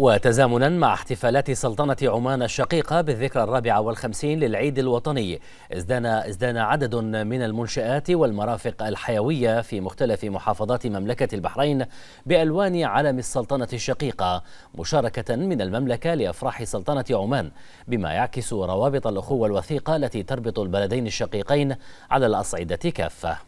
وتزامنا مع احتفالات سلطنة عمان الشقيقة بالذكرى الرابعة والخمسين للعيد الوطني ازدان, ازدان عدد من المنشآت والمرافق الحيوية في مختلف محافظات مملكة البحرين بألوان علم السلطنة الشقيقة مشاركة من المملكة لأفراح سلطنة عمان بما يعكس روابط الأخوة الوثيقة التي تربط البلدين الشقيقين على الأصعدة كافة